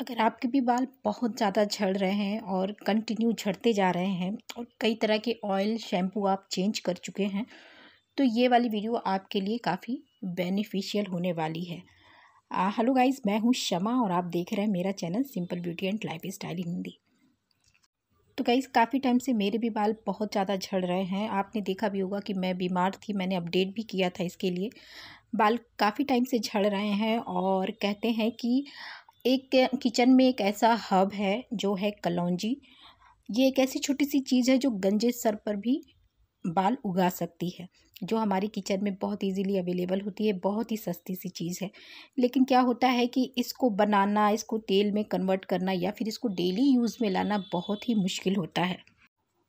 अगर आपके भी बाल बहुत ज़्यादा झड़ रहे हैं और कंटिन्यू झड़ते जा रहे हैं और कई तरह के ऑयल शैम्पू आप चेंज कर चुके हैं तो ये वाली वीडियो आपके लिए काफ़ी बेनिफिशियल होने वाली है हेलो गाइस मैं हूँ शमा और आप देख रहे हैं मेरा channel simple beauty and lifestyle Hindi तो गाइज़ काफ़ी टाइम से मेरे भी बाल बहुत ज़्यादा झड़ रहे हैं आपने देखा भी होगा कि मैं बीमार थी मैंने अपडेट भी किया था इसके लिए बाल काफ़ी टाइम से झड़ रहे हैं और कहते हैं कि एक किचन में एक ऐसा हब है जो है कलौजी ये एक ऐसी छोटी सी चीज़ है जो गंजे सर पर भी बाल उगा सकती है जो हमारी किचन में बहुत इजीली अवेलेबल होती है बहुत ही सस्ती सी चीज़ है लेकिन क्या होता है कि इसको बनाना इसको तेल में कन्वर्ट करना या फिर इसको डेली यूज़ में लाना बहुत ही मुश्किल होता है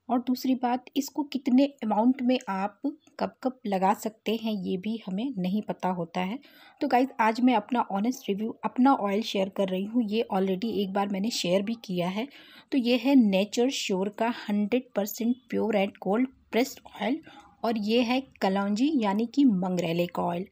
और दूसरी बात इसको कितने अमाउंट में आप कब कब लगा सकते हैं ये भी हमें नहीं पता होता है तो गाइज आज मैं अपना ऑनेस्ट रिव्यू अपना ऑयल शेयर कर रही हूँ ये ऑलरेडी एक बार मैंने शेयर भी किया है तो ये है नेचर श्योर का hundred percent pure and cold pressed oil और ये है कलौजी यानी कि मंगरेले का ऑयल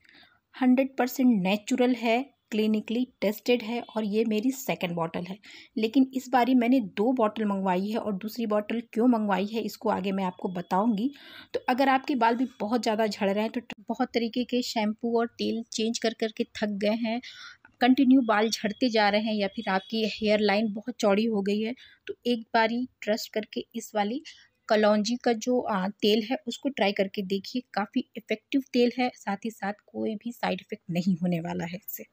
हंड्रेड परसेंट नेचुरल है क्लिनिकली टेस्टेड है और ये मेरी सेकेंड बॉटल है लेकिन इस बारी मैंने दो बॉटल मंगवाई है और दूसरी बॉटल क्यों मंगवाई है इसको आगे मैं आपको बताऊंगी तो अगर आपके बाल भी बहुत ज़्यादा झड़ रहे हैं तो बहुत तरीके के शैम्पू और तेल चेंज कर करके थक गए हैं कंटिन्यू बाल झड़ते जा रहे हैं या फिर आपकी हेयर लाइन बहुत चौड़ी हो गई है तो एक बारी ट्रस्ट करके इस वाली कलौजी का जो तेल है उसको ट्राई करके देखिए काफ़ी इफ़ेक्टिव तेल है साथ ही साथ कोई भी साइड इफ़ेक्ट नहीं होने वाला है इससे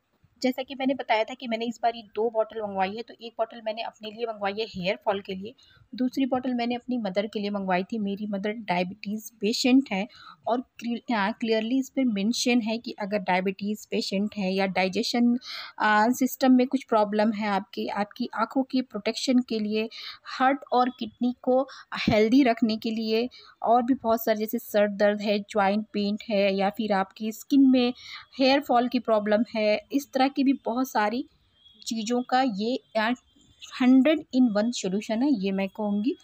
जैसा कि मैंने बताया था कि मैंने इस बार ये दो बॉटल मंगवाई है तो एक बॉटल मैंने अपने लिए मंगवाई है हेयर फॉल के लिए दूसरी बॉटल मैंने अपनी मदर के लिए मंगवाई थी मेरी मदर डायबिटीज़ पेशेंट है और क्लियरली हाँ, इस पर मेंशन है कि अगर डायबिटीज़ पेशेंट है या डाइजेशन सिस्टम में कुछ प्रॉब्लम है आपकी आपकी आँखों की प्रोटेक्शन के लिए हार्ट और किडनी को हेल्दी रखने के लिए और भी बहुत सारे जैसे सर दर्द है ज्वाइंट पेंट है या फिर आपकी स्किन में हेयर फॉल की प्रॉब्लम है इस तरह की भी बहुत सारी चीज़ों का ये हंड्रेड इन वन सोल्यूशन है ये मैं कहूँगी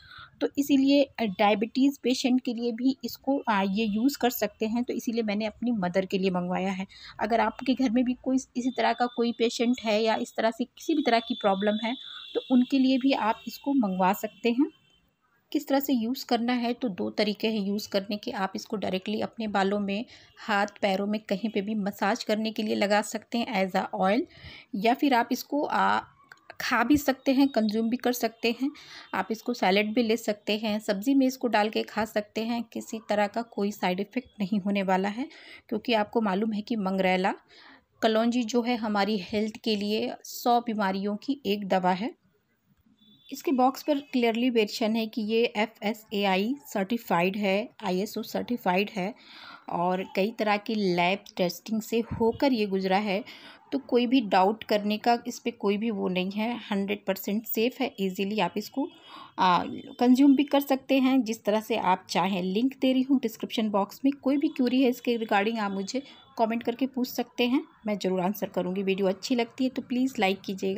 तो इसीलिए डायबिटीज़ पेशेंट के लिए भी इसको आ, ये यूज़ कर सकते हैं तो इसीलिए मैंने अपनी मदर के लिए मंगवाया है अगर आपके घर में भी कोई इसी तरह का कोई पेशेंट है या इस तरह से किसी भी तरह की प्रॉब्लम है तो उनके लिए भी आप इसको मंगवा सकते हैं किस तरह से यूज़ करना है तो दो तरीके हैं यूज़ करने के आप इसको डायरेक्टली अपने बालों में हाथ पैरों में कहीं पे भी मसाज करने के लिए लगा सकते हैं एज आ ऑयल या फिर आप इसको आ, खा भी सकते हैं कंज्यूम भी कर सकते हैं आप इसको सैलड भी ले सकते हैं सब्ज़ी में इसको डाल के खा सकते हैं किसी तरह का कोई साइड इफ़ेक्ट नहीं होने वाला है क्योंकि आपको मालूम है कि मंगरेला कलौजी जो है हमारी हेल्थ के लिए सौ बीमारियों की एक दवा है इसके बॉक्स पर क्लियरली मेंशन है कि ये F S A I certified है आई एस ओ सर्टिफाइड है और कई तरह की लैब टेस्टिंग से होकर ये गुजरा है तो कोई भी डाउट करने का इस पर कोई भी वो नहीं है हंड्रेड परसेंट सेफ़ है इजीली आप इसको कंज्यूम भी कर सकते हैं जिस तरह से आप चाहें लिंक दे रही हूँ डिस्क्रिप्शन बॉक्स में कोई भी क्यूरी है इसके रिगार्डिंग आप मुझे कमेंट करके पूछ सकते हैं मैं ज़रूर आंसर करूँगी वीडियो अच्छी लगती है तो प्लीज़ लाइक कीजिएगा